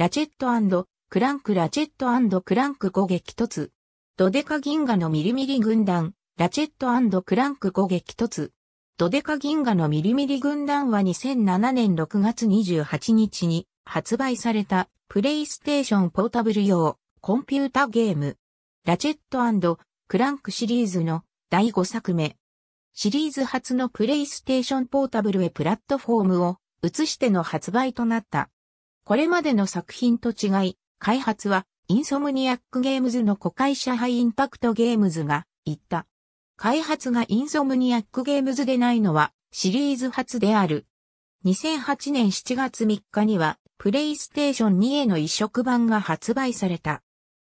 ラチェットクランクラチェットクランク5撃突。ドデカ銀河のミリミリ軍団、ラチェットクランク5撃突。ドデカ銀河のミリミリ軍団は2007年6月28日に発売されたプレイステーションポータブル用コンピュータゲーム。ラチェットクランクシリーズの第5作目。シリーズ初のプレイステーションポータブルへプラットフォームを移しての発売となった。これまでの作品と違い、開発はインソムニアックゲームズの子会社ハイインパクトゲームズが言った。開発がインソムニアックゲームズでないのはシリーズ初である。2008年7月3日にはプレイステーション2への移植版が発売された。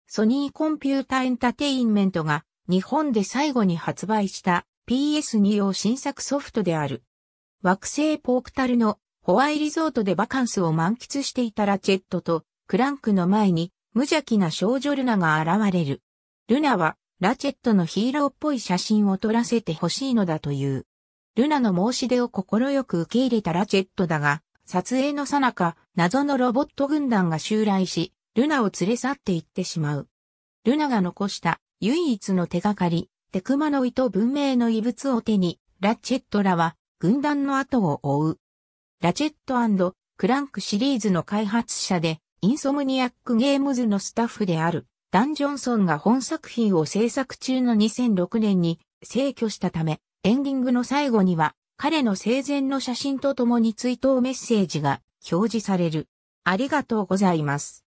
ソニーコンピュータエンタテインメントが日本で最後に発売した PS2 用新作ソフトである。惑星ポークタルのホワイリゾートでバカンスを満喫していたラチェットとクランクの前に無邪気な少女ルナが現れる。ルナはラチェットのヒーローっぽい写真を撮らせてほしいのだという。ルナの申し出を心よく受け入れたラチェットだが、撮影のさなか謎のロボット軍団が襲来し、ルナを連れ去っていってしまう。ルナが残した唯一の手がかり、テクマノイと文明の遺物を手に、ラチェットらは軍団の後を追う。ラチェットクランクシリーズの開発者で、インソムニアックゲームズのスタッフである、ダン・ジョンソンが本作品を制作中の2006年に逝去したため、エンディングの最後には、彼の生前の写真とともに追悼メッセージが表示される。ありがとうございます。